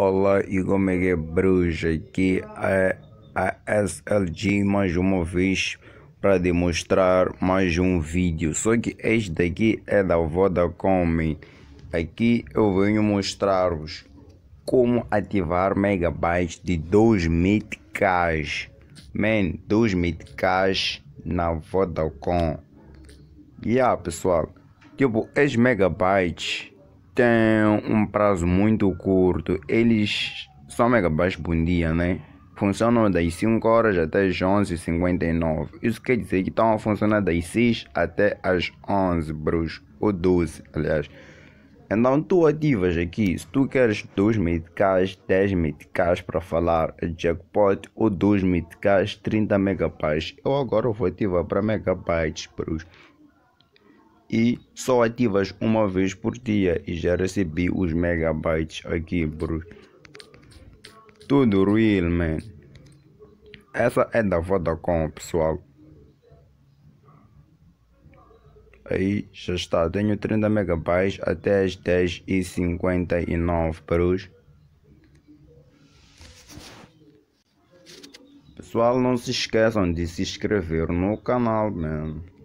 Ola Mega Bruja, aqui é a é, SLG mais uma vez para demonstrar mais um vídeo. Só que este daqui é da Vodacom. Aqui eu venho mostrar-vos como ativar megabytes de 2000k. Man, 2000k na Vodacom. E yeah, pessoal, tipo, esses megabytes tem um prazo muito curto. Eles são megabytes por dia, né? Funcionam das 5 horas até as 11h59. Isso quer dizer que estão tá a funcionar das 6 até as 11, bros. Ou 12, aliás. Então tu ativas aqui, se tu queres 2 meticais, 10 meticais para falar jackpot ou 2 meticais, 30 megabytes. Eu agora vou ativar para megabytes, bros e só ativas uma vez por dia e já recebi os megabytes aqui bro tudo real man essa é da Vodacom pessoal aí já está tenho 30 megabytes até as 10 e 59 bros pessoal não se esqueçam de se inscrever no canal mano